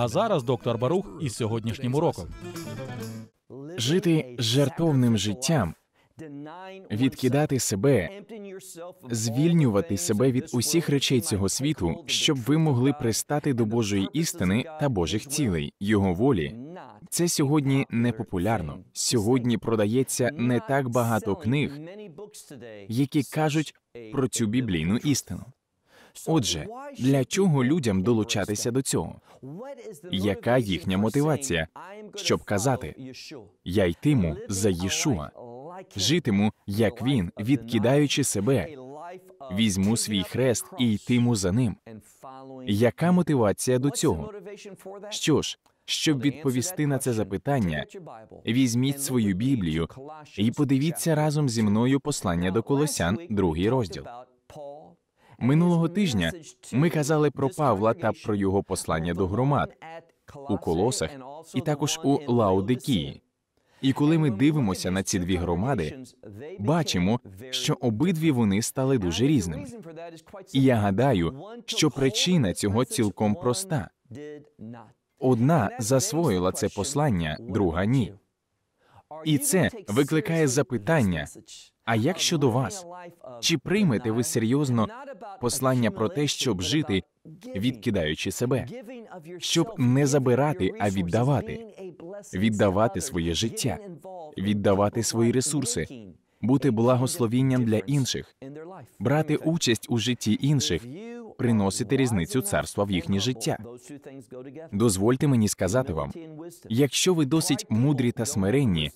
А зараз доктор Барух із сьогоднішнім уроком жити жертовним життям, відкидати себе, звільнювати себе від усіх речей цього світу, щоб ви могли пристати до Божої істини та Божих цілей, його волі. Це сьогодні не популярно. Сьогодні продається не так багато книг, які кажуть про цю біблійну істину. Отже, для чого людям долучатися до цього? Яка їхня мотивація? Щоб казати, я йтиму за Єшуа, житиму, як він, відкидаючи себе, візьму свій хрест і йтиму за ним. Яка мотивація до цього? Що ж? Щоб відповісти на це запитання, візьміть свою Біблію і подивіться разом зі мною послання до Колосян, другий розділ. Минулого тижня ми казали про Павла та про його послання до громад у колосах і також у Лаодикії. І коли ми дивимося на ці дві громади, бачимо, що обидві вони стали дуже різними. І я гадаю, що причина цього цілком проста. Одна засвоїла це послання, друга ні. І це викликає запитання а як щодо вас, чи приймете ви серйозно послання про те, щоб жити, відкидаючи себе, щоб не забирати, а віддавати, віддавати своє життя, віддавати свої ресурси, бути благословінням для інших, брати участь у житті інших? приносити різницю царства в їхнє життя. Дозвольте мені сказати вам, якщо ви досить мудрі та смиренні,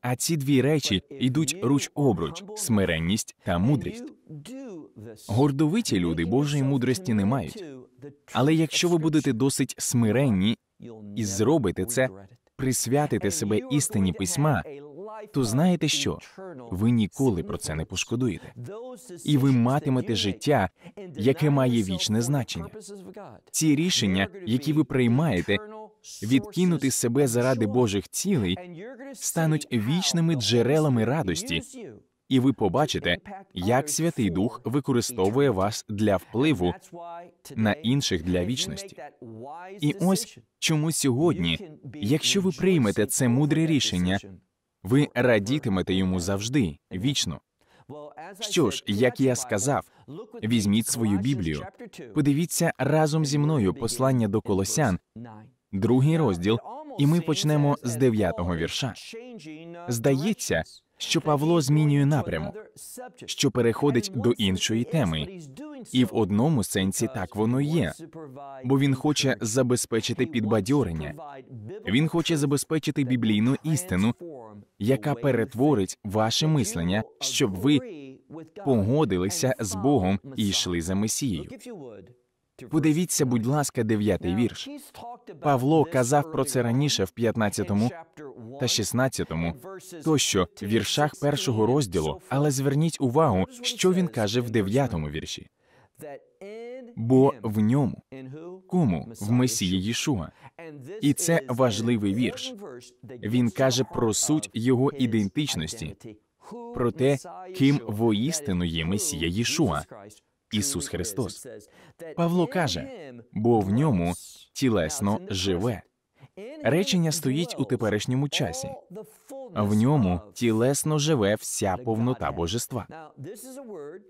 а ці дві речі йдуть руч обруч, смиренність та мудрість. Гордовиті люди Божої мудрості не мають. Але якщо ви будете досить смиренні і зробите це, присвятите себе істині письма, то знаєте що? Ви ніколи про це не пошкодуєте. І ви матимете життя, яке має вічне значення. Ці рішення, які ви приймаєте, відкинути себе заради Божих цілей, стануть вічними джерелами радості. І ви побачите, як Святий Дух використовує вас для впливу на інших для вічності. І ось чому сьогодні, якщо ви приймете це мудре рішення, ви радітимете йому завжди, вічно. Що ж, як я сказав, візьміть свою Біблію. Подивіться разом зі мною послання до Колосян, другий розділ, і ми почнемо з дев'ятого вірша. Здається, що Павло змінює напрямок, що переходить до іншої теми, і в одному сенсі так воно є. бо він хоче забезпечити підбадьорення. Він хоче забезпечити біблійну істину, яка перетворить ваше мислення, щоб ви погодилися з Богом і йшли за Месією. Подивіться, будь ласка, дев'ятий вірш. Павло казав про це раніше в 15 та 16 тощо в віршах першого розділу, але зверніть увагу, що він каже в 9 вірші. Бо в ньому кому в Месії Єшуа і це важливий вірш. Він каже про суть його ідентичності, про те, ким воістину є Месія Єшуа, Ісус Христос. Павло каже, бо в ньому тілесно живе. Речення стоїть у теперішньому часі. В ньому тілесно живе вся повнота божества.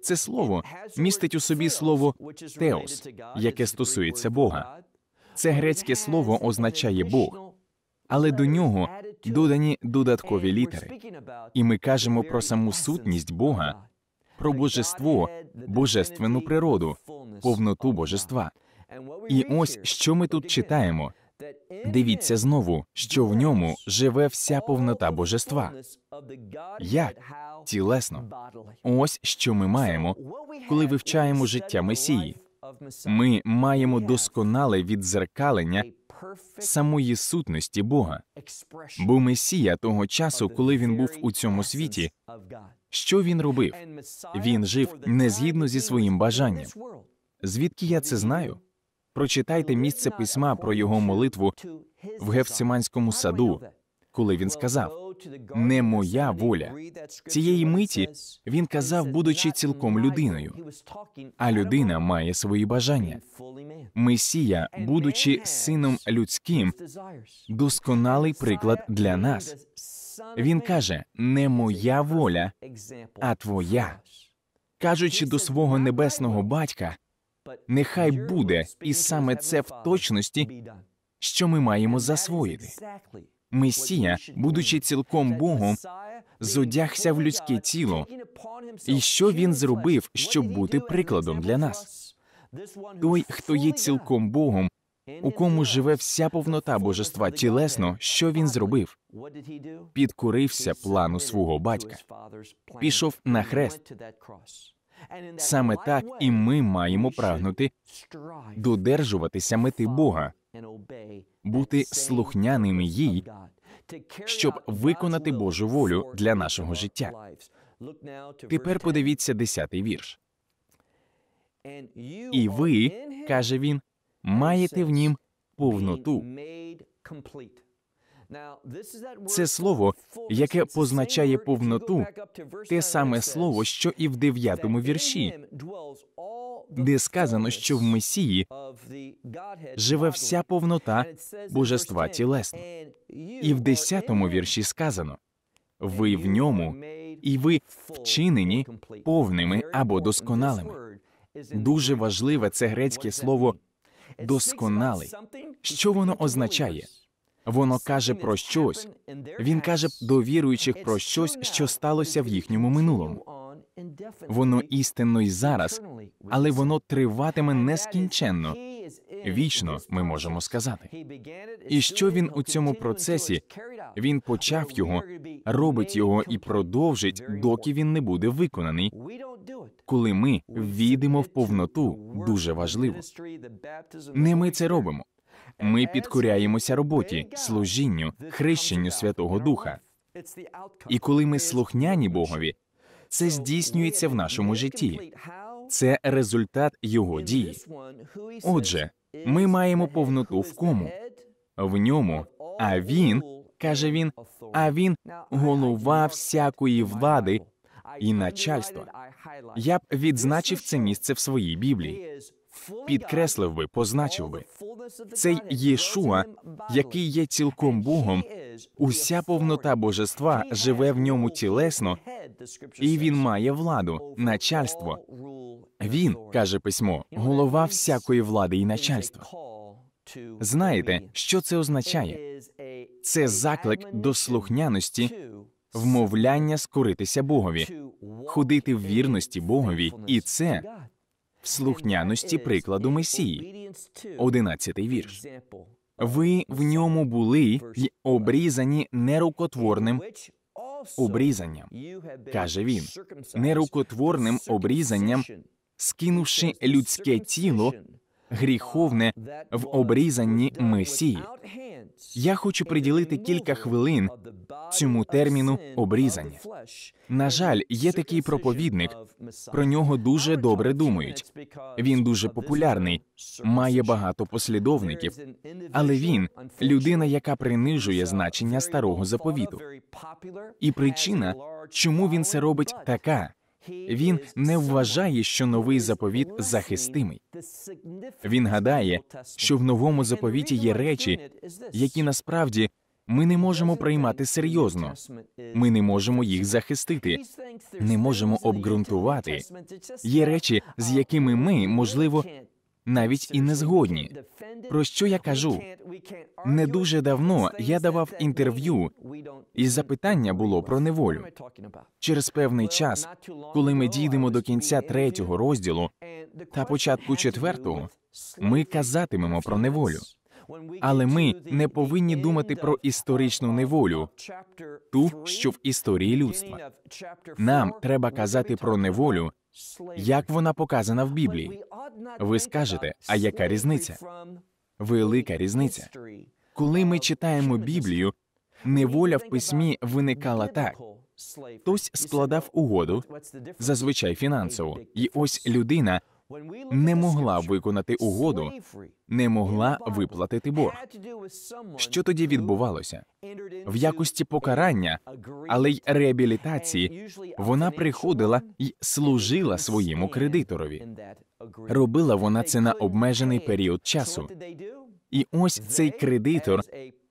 Це слово містить у собі слово теос, яке стосується Бога. Це грецьке слово означає Бог, але до нього додані додаткові літери. І ми кажемо про саму сутність Бога, про божество, божественну природу, повноту божества. І ось що ми тут читаємо. Дивіться знову, що в ньому живе вся повнота божества. Як? тілесно. Ось що ми маємо, коли вивчаємо життя Месії. Ми маємо досконале відзеркалення самої сутності Бога. Бо Месія того часу, коли він був у цьому світі, що він робив? Він жив не згідно зі своїм бажанням. Звідки я це знаю? Прочитайте місце письма про його молитву в Гефсиманському саду, коли він сказав не моя воля. Цієї миті він казав, будучи цілком людиною. А людина має свої бажання. Месія, будучи сином людським, досконалий приклад для нас. Він каже: не моя воля, а твоя. Кажучи до свого небесного батька, нехай буде, і саме це в точності, що ми маємо засвоїти. Месія, будучи цілком Богом, зодягся в людське тіло, і що він зробив, щоб бути прикладом для нас. Той, хто є цілком Богом, у кому живе вся повнота божества тілесно, що він зробив? Підкорився плану свого батька. Пішов на хрест. Саме так і ми маємо прагнути додержуватися мети Бога бути слухняними їй, щоб виконати Божу волю для нашого життя. Тепер подивіться десятий вірш. І ви, каже він, маєте в нім повноту. Це слово, яке позначає повноту, те саме слово, що і в дев'ятому вірші, де сказано, що в Месії живе вся повнота божества тілесна. І в десятому вірші сказано: ви в ньому, і ви вчинені повними або досконалими. Дуже важливе це грецьке слово досконалий. Що воно означає? Воно каже про щось. Він каже до віруючих про щось, що сталося в їхньому минулому. Воно істинно й зараз, але воно триватиме нескінченно. Вічно ми можемо сказати. І що він у цьому процесі? Він почав його, робить його і продовжить, доки він не буде виконаний. Коли ми війдемо в повноту, дуже важливо. Не ми це робимо. Ми підкоряємося роботі, служінню, хрещенню Святого Духа. І коли ми слухняні Богові, це здійснюється в нашому житті. Це результат його дії. Отже, ми маємо повноту в кому в ньому, а він каже він, а він голова всякої влади і начальства. Я б відзначив це місце в своїй Біблії підкреслив би, позначив би цей Єшуа, який є цілком Богом, уся повнота божества живе в ньому тілесно, і він має владу, начальство. Він каже письмо, голова всякої влади і начальства. Знаєте, що це означає? Це заклик до слухняності, вмовляння скоритися Богові, ходити в вірності Богові, і це в слухняності прикладу Месії, одинадцятий й вірш. Ви в ньому були й обрізані нерукотворним обрізанням, каже він, нерукотворним обрізанням, скинувши людське тіло гріховне в обрізанні месії. Я хочу приділити кілька хвилин цьому терміну обрізання. На жаль, є такий проповідник. Про нього дуже добре думають. Він дуже популярний, має багато послідовників. Але він людина, яка принижує значення старого заповіту. І причина, чому він це робить, така. Він не вважає, що новий заповіт захистимий. Він гадає, що в новому заповіті є речі, які насправді ми не можемо приймати серйозно. Ми не можемо їх захистити, не можемо обґрунтувати. Є речі, з якими ми можливо навіть і не згодні. Про що я кажу? Не дуже давно я давав інтерв'ю, і запитання було про неволю. Через певний час, коли ми дійдемо до кінця третього розділу та початку четвертого, ми казатимемо про неволю. Але ми не повинні думати про історичну неволю, ту, що в історії людства. Нам треба казати про неволю, як вона показана в Біблії. Ви скажете, а яка різниця? Велика різниця. Коли ми читаємо Біблію, неволя в письмі виникала так: хтось складав угоду, зазвичай фінансову, і ось людина не могла виконати угоду, не могла виплатити борг. Що тоді відбувалося? В якості покарання, але й реабілітації вона приходила і служила своєму кредиторові. Робила вона це на обмежений період часу. І ось цей кредитор,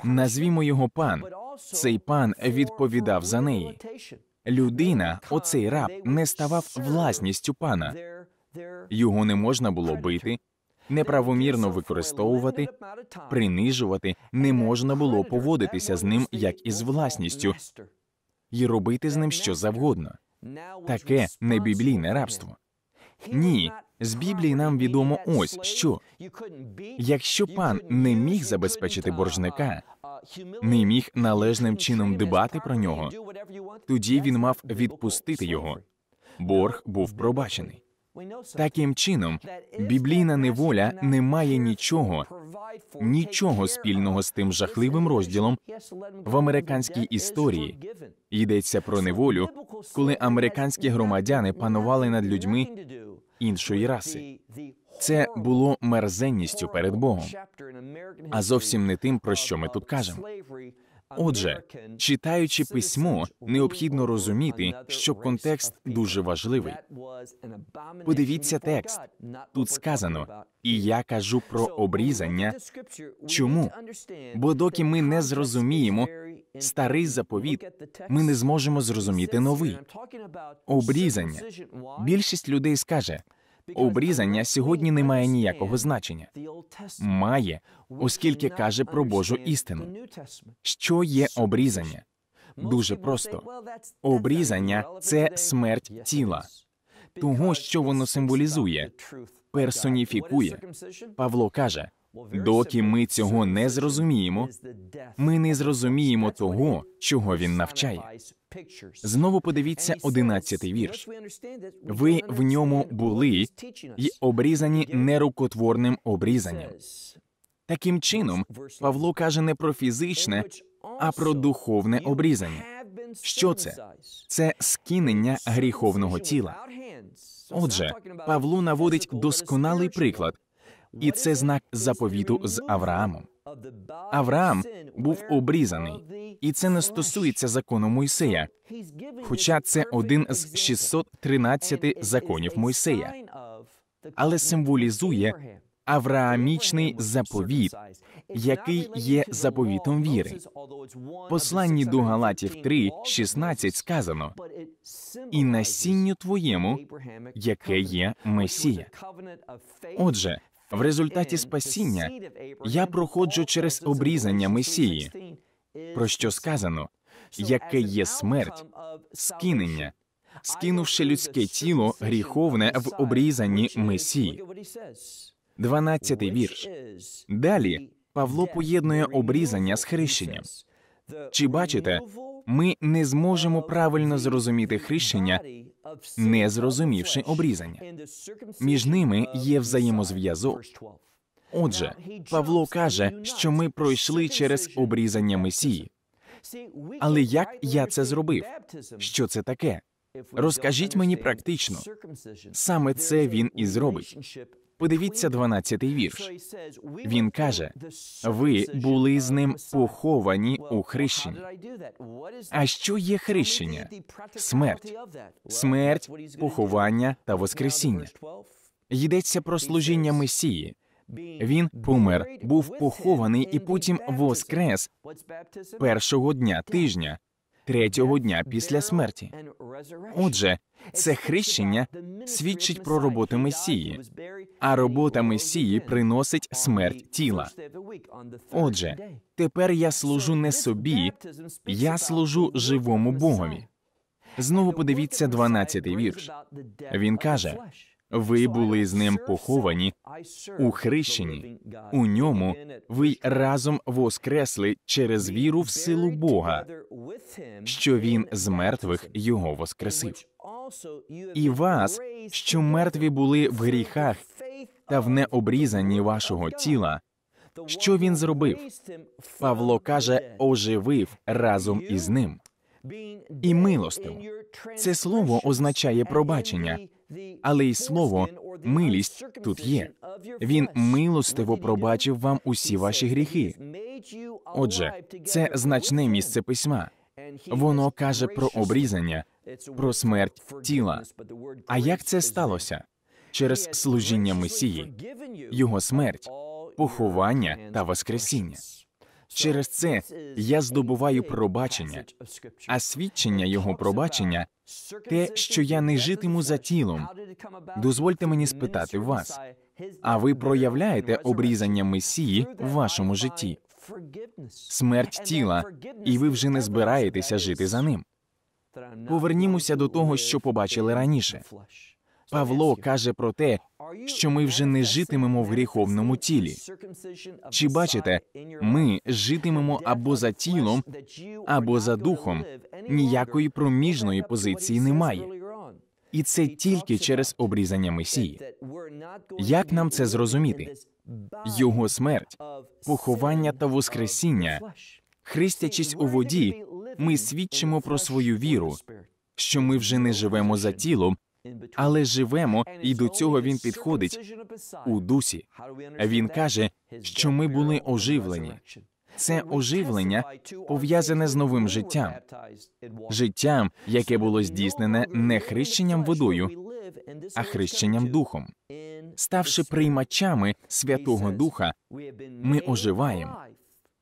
назвімо його пан. Цей пан відповідав за неї. Людина, оцей раб, не ставав власністю пана. Його не можна було бити, неправомірно використовувати, принижувати, не можна було поводитися з ним як із власністю і робити з ним що завгодно. Таке не біблійне рабство. Ні, з Біблії нам відомо ось що. Якщо пан не міг забезпечити боржника, не міг належним чином дбати про нього, тоді він мав відпустити його. Борг був пробачений. Таким чином, біблійна неволя не має нічого, нічого спільного з тим жахливим розділом в американській історії. Йдеться про неволю, коли американські громадяни панували над людьми іншої раси. Це було мерзенністю перед Богом. А зовсім не тим, про що ми тут кажемо. Отже, читаючи письмо, необхідно розуміти, що контекст дуже важливий. Подивіться текст. Тут сказано, і я кажу про обрізання. Чому? Бо доки ми не зрозуміємо старий заповіт, ми не зможемо зрозуміти новий. Обрізання. Більшість людей скаже обрізання сьогодні не має ніякого значення. Має, оскільки каже про Божу істину. Що є обрізання? Дуже просто обрізання це смерть тіла, того, що воно символізує, персоніфікує. Павло каже: доки ми цього не зрозуміємо, ми не зрозуміємо того, чого він навчає. Знову подивіться одинадцятий вірш. Ви в ньому були й обрізані нерукотворним обрізанням. Таким чином, Павло каже не про фізичне, а про духовне обрізання. Що це? Це скинення гріховного тіла. Отже, Павло наводить досконалий приклад, і це знак заповіту з Авраамом. Авраам був обрізаний, і це не стосується закону Мойсея, хоча це один з 613 законів Мойсея, але символізує авраамічний заповіт, який є заповітом віри. Посланні до Галатів 3, 16 сказано і насінню твоєму, яке є Месія. Отже, в результаті спасіння я проходжу через обрізання Месії, про що сказано, яке є смерть, скинення, скинувши людське тіло гріховне в обрізанні Месії. 12-й вірш. Далі Павло поєднує обрізання з хрещенням. Чи бачите, ми не зможемо правильно зрозуміти хрещення не зрозумівши обрізання. Між ними є взаємозв'язок. Отже, Павло каже, що ми пройшли через обрізання Месії. Але як я це зробив? Що це таке? Розкажіть мені практично, саме це він і зробить. Подивіться 12 вірш. Він каже: ви були з ним поховані у хрещенні. А що є хрещення? Смерть, смерть, поховання та воскресіння. Йдеться про служіння Месії. Він помер, був похований і потім воскрес першого дня тижня, третього дня після смерті. Отже, це хрещення свідчить про роботу Месії, а робота Месії приносить смерть тіла. Отже, тепер я служу не собі, я служу живому Богові. Знову подивіться 12-й вірш. Він каже. Ви були з ним поховані у хрещенні. У ньому ви разом воскресли через віру в силу Бога, що він з мертвих його воскресив. І вас, що мертві були в гріхах та в необрізанні вашого тіла. Що він зробив? Павло каже, оживив разом із ним і милостив. Це слово означає пробачення але й слово милість тут є. Він милостиво пробачив вам усі ваші гріхи. Отже, це значне місце письма. Воно каже про обрізання, про смерть тіла. А як це сталося? Через служіння Месії, його смерть, поховання та воскресіння. Через це я здобуваю пробачення, а свідчення його пробачення те, що я не житиму за тілом. Дозвольте мені спитати вас, а ви проявляєте обрізання месії в вашому житті? Смерть тіла, і ви вже не збираєтеся жити за ним. Повернімося до того, що побачили раніше. Павло каже про те, що ми вже не житимемо в гріховному тілі. Чи бачите, ми житимемо або за тілом, або за духом. Ніякої проміжної позиції немає. І це тільки через обрізання Месії. Як нам це зрозуміти? Його смерть, поховання та воскресіння, хрестячись у воді, ми свідчимо про свою віру, що ми вже не живемо за тілом, але живемо, і до цього він підходить у дусі. Він каже, що ми були оживлені. Це оживлення пов'язане з новим життям, життям, яке було здійснене не хрещенням водою, а хрещенням духом. Ставши приймачами Святого Духа, ми оживаємо.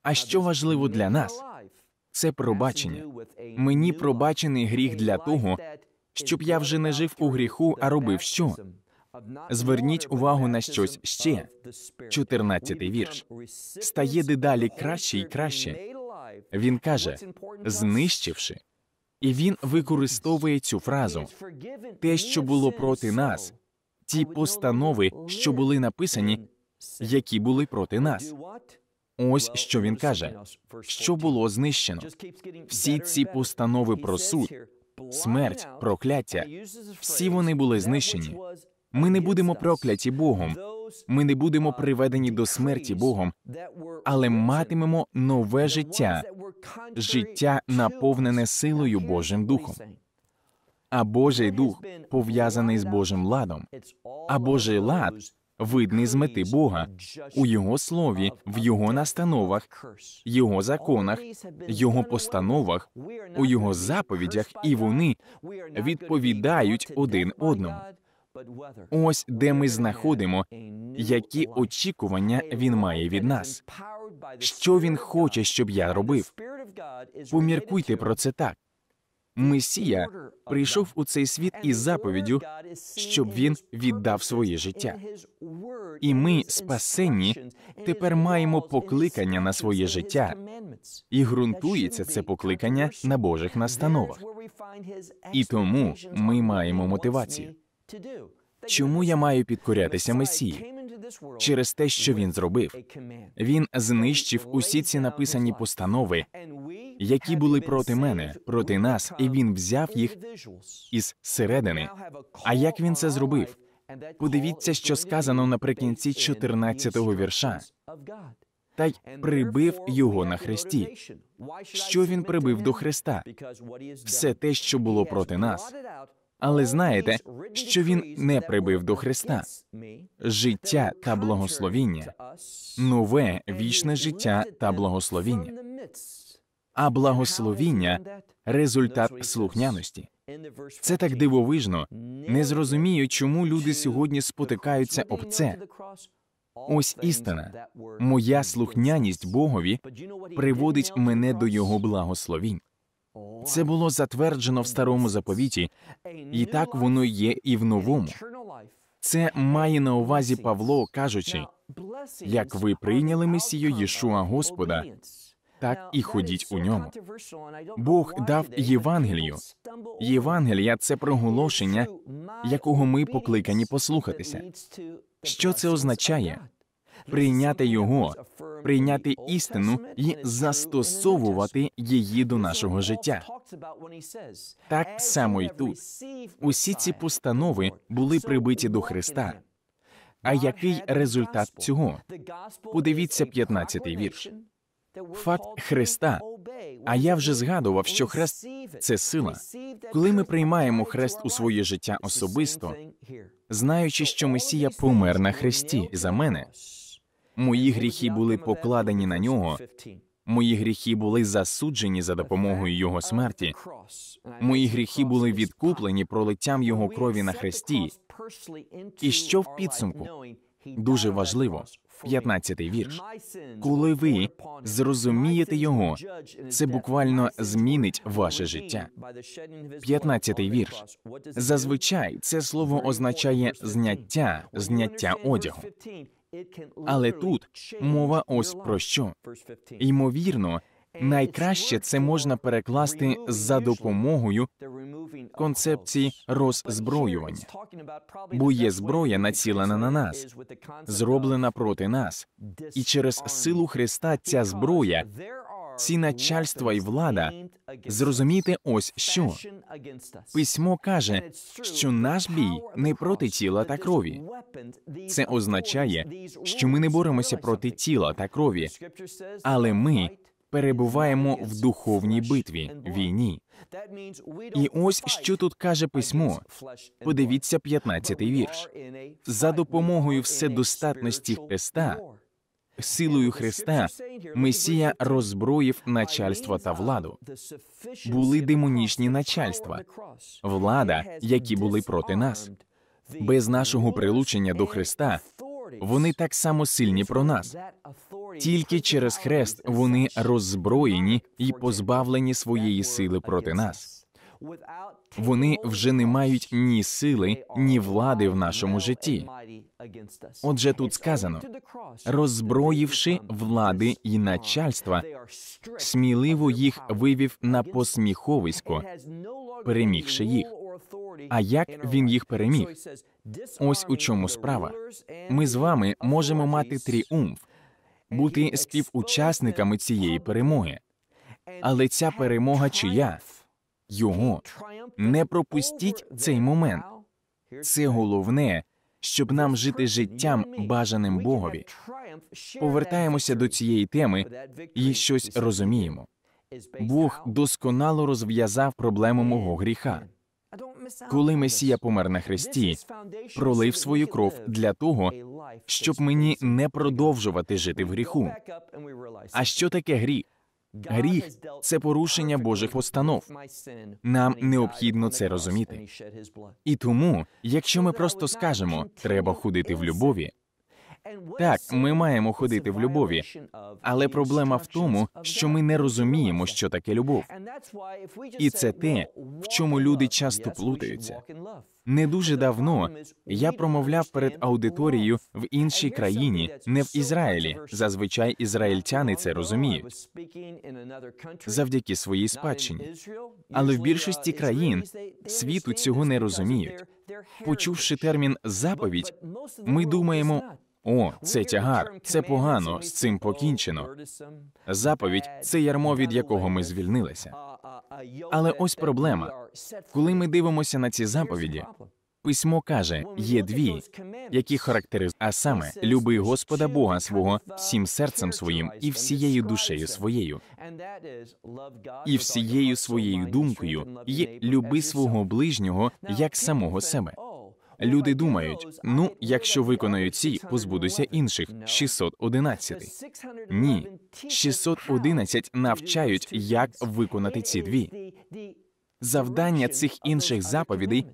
А що важливо для нас? Це пробачення. Мені пробачений гріх для того, щоб я вже не жив у гріху, а робив що? Зверніть увагу на щось ще. 14-й вірш стає дедалі краще і краще. Він каже, знищивши, і він використовує цю фразу те, що було проти нас, ті постанови, що були написані, які були проти нас. Ось що він каже, що було знищено. Всі ці постанови про суд, смерть, прокляття. Всі вони були знищені. Ми не будемо прокляті Богом. Ми не будемо uh, приведені до смерті Богом, але матимемо нове життя, життя наповнене силою Божим Духом. А Божий дух пов'язаний з Божим ладом, а Божий лад видний з мети Бога у Його слові, в Його настановах, Його законах, Його постановах, у Його заповідях, і вони відповідають один одному. Ось де ми знаходимо, які очікування він має від нас. Що він хоче, щоб я робив? Поміркуйте про це так. Месія прийшов у цей світ із заповіддю, щоб він віддав своє життя. І ми, спасенні, тепер маємо покликання на своє життя і ґрунтується це покликання на Божих настановах. І тому ми маємо мотивацію. Чому я маю підкорятися Месії? Через те, що він зробив, він знищив усі ці написані постанови, які були проти мене, проти нас, і він взяв їх із середини. А як він це зробив? Подивіться, що сказано наприкінці 14-го вірша. Та й прибив його на хресті. Що він прибив до Христа? Все те, що було проти нас. Але знаєте, що він не прибив до Христа життя та благословіння, нове вічне життя та благословіння а благословіння результат слухняності. Це так дивовижно. Не зрозумію, чому люди сьогодні спотикаються об це. Ось істина. Моя слухняність Богові приводить мене до його благословінь. Це було затверджено в старому заповіті, і так воно є і в новому. Це має на увазі Павло, кажучи, як ви прийняли месію Єшуа Господа, так і ходіть у ньому. Бог дав Євангелію. Євангелія це проголошення, якого ми покликані послухатися. Що це означає? Прийняти його, прийняти істину і застосовувати її до нашого життя. Так само й тут усі ці постанови були прибиті до Христа. А який результат цього? Подивіться 15-й вірш факт Христа. А я вже згадував, що хрест це сила. Коли ми приймаємо хрест у своє життя особисто, знаючи, що Месія помер на хресті за мене, мої гріхи були покладені на нього. Мої гріхи були засуджені за допомогою його смерті. Мої гріхи були відкуплені пролиттям його крові на хресті. І що в підсумку дуже важливо. 15-й вірш. Коли ви зрозумієте його, це буквально змінить ваше життя. 15 вірш. Зазвичай це слово означає зняття, зняття одягу. Але тут мова ось про що. Ймовірно, Найкраще це можна перекласти за допомогою концепції роззброювання. Бо є зброя націлена на нас, зроблена проти нас, і через силу Христа ця зброя. Ці начальства і влада зрозуміти ось що письмо каже, що наш бій не проти тіла та крові. Це означає, що ми не боремося проти тіла та крові, але ми перебуваємо в духовній битві, війні. І ось що тут каже письмо. Подивіться 15-й вірш. За допомогою вседостатності Христа, силою Христа, Месія роззброїв начальство та uh, владу. Були демонічні начальства, влада, які були проти нас. Без нашого прилучення до Христа вони так само сильні про нас. Тільки через хрест вони роззброєні і позбавлені своєї сили проти нас. Вони вже не мають ні сили, ні влади в нашому житті. Отже, тут сказано роззброївши влади і начальства, сміливо їх вивів на посміховисько, перемігши їх. А як він їх переміг? Ось у чому справа. Ми з вами можемо мати тріумф, бути співучасниками цієї перемоги, але ця перемога чия? його. Не пропустіть цей момент. Це головне, щоб нам жити життям бажаним Богові. Повертаємося до цієї теми і щось розуміємо. Бог досконало розв'язав проблему мого гріха. Коли Месія помер на хресті, пролив свою кров для того, щоб мені не продовжувати жити в гріху. А що таке гріх? Гріх це порушення Божих постанов. Нам необхідно це розуміти. І тому, якщо ми просто скажемо, треба ходити в любові. Так, ми маємо ходити в любові, але проблема в тому, що ми не розуміємо, що таке любов. І це те, в чому люди часто плутаються. Не дуже давно я промовляв перед аудиторією в іншій країні, не в Ізраїлі. Зазвичай ізраїльтяни це розуміють. завдяки своїй спадщині. Але в uh, більшості країн світу цього не розуміють. Почувши термін заповідь, ми думаємо, о, це тягар, це погано, з цим покінчено. Заповідь це ярмо, від якого ми звільнилися. Але ось проблема. Коли ми дивимося на ці заповіді, письмо каже: є дві, які характеризують, а саме люби Господа Бога свого всім серцем своїм і всією душею своєю, і всією своєю думкою, і люби свого ближнього як самого себе. Люди думають: ну, якщо виконую ці, позбудуся інших 611. Ні, 611 навчають, як виконати ці дві. Завдання цих інших заповідей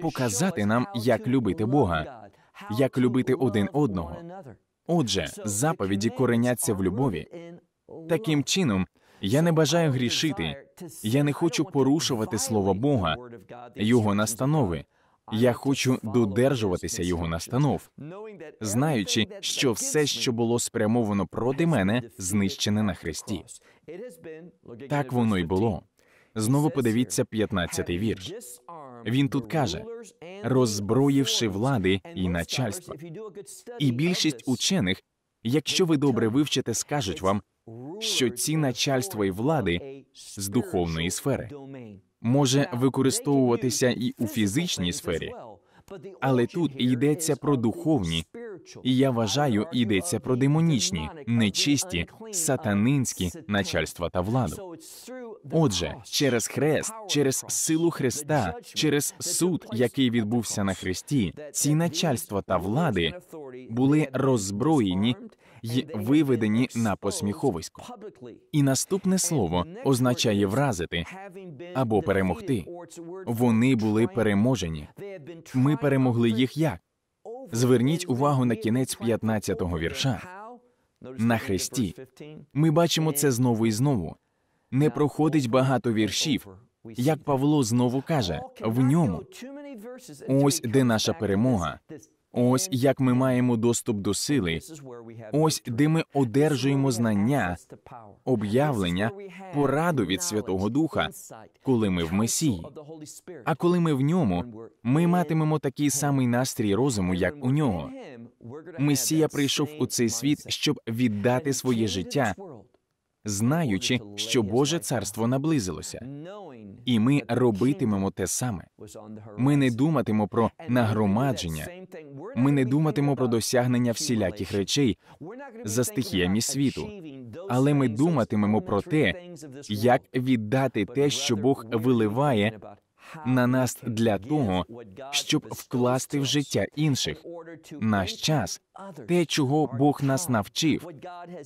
показати нам, як любити Бога, як любити один одного. Отже, заповіді кореняться в любові. Таким чином, я не бажаю грішити, я не хочу порушувати слово Бога, його настанови. Я хочу додержуватися його настанов, знаючи, що все, що було спрямовано проти мене, знищене на хресті. Так воно й було. Знову подивіться 15-й вірш. Він тут каже: роззброївши влади і начальства. І більшість учених, якщо ви добре вивчите, скажуть вам, що ці начальства і влади з духовної сфери може використовуватися і у фізичній сфері, але тут йдеться про духовні, і я вважаю, йдеться про демонічні, нечисті, сатанинські начальства та владу. Отже, через хрест, через силу Христа, через суд, який відбувся на хресті, ці начальства та влади були роззброєні й виведені на посміховисько. І наступне слово означає вразити або перемогти. Вони були переможені. Ми перемогли їх як? Зверніть увагу на кінець 15-го вірша. На хресті. Ми бачимо це знову і знову. Не проходить багато віршів. Як Павло знову каже, в ньому ось де наша перемога. Ось як ми маємо доступ до сили, ось де ми одержуємо знання, об'явлення, пораду від Святого Духа, коли ми в Месії. А коли ми в ньому, ми матимемо такий самий настрій розуму, як у нього. Месія прийшов у цей світ, щоб віддати своє життя знаючи, що Боже царство наблизилося, і ми робитимемо те саме. Ми не думатимо про нагромадження, ми не думатимо про досягнення всіляких речей за стихіями світу, але ми думатимемо про те, як віддати те, що Бог виливає на нас для того, щоб вкласти в життя інших. Наш час, те, чого Бог нас навчив,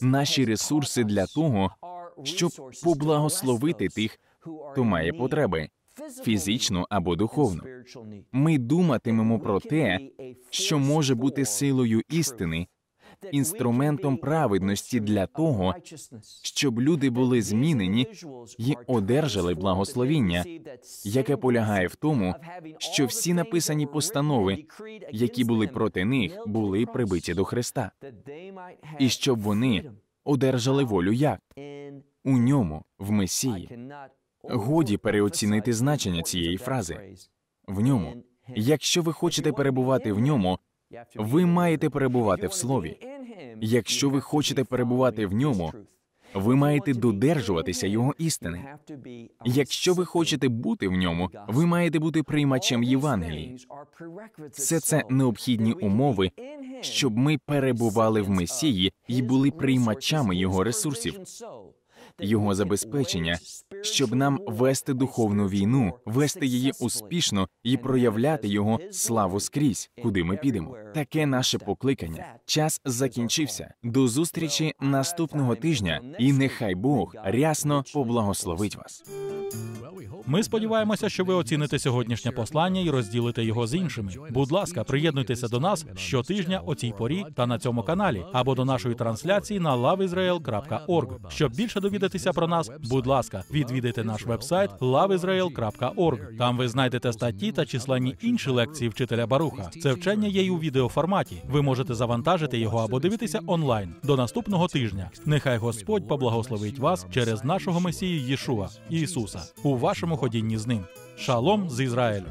наші ресурси для того, щоб поблагословити тих, хто має потреби. Фізично або духовно Ми думатимемо про те, що може бути силою істини інструментом праведності для того, щоб люди були змінені і одержали благословіння, яке полягає в тому, що всі написані постанови, які були проти них, були прибиті до Христа, і щоб вони одержали волю як у ньому, в Месії. Годі переоцінити значення цієї фрази в ньому. Якщо ви хочете перебувати в ньому, ви маєте перебувати в слові. Якщо ви хочете перебувати в ньому, ви маєте додержуватися його істини. Якщо ви хочете бути в ньому, ви маєте бути приймачем Євангелії. Все це необхідні умови, щоб ми перебували в Месії і були приймачами його ресурсів його забезпечення, щоб нам вести духовну війну, вести її успішно і проявляти його славу скрізь, куди ми підемо. Таке наше покликання. Час закінчився. До зустрічі наступного тижня, і нехай Бог рясно поблагословить вас. Ми сподіваємося, що ви оціните сьогоднішнє послання і розділите його з іншими. Будь ласка, приєднуйтеся до нас щотижня о цій порі та на цьому каналі або до нашої трансляції на loveisrael.org, щоб більше довідати довідатися про нас, будь ласка, відвідайте наш вебсайт loveisrael.org. Там ви знайдете статті та численні інші лекції вчителя Баруха. Це вчення є й у відеоформаті. Ви можете завантажити його або дивитися онлайн до наступного тижня. Нехай Господь поблагословить вас через нашого месію Єшуа Ісуса у вашому ходінні з ним. Шалом з Ізраїлю.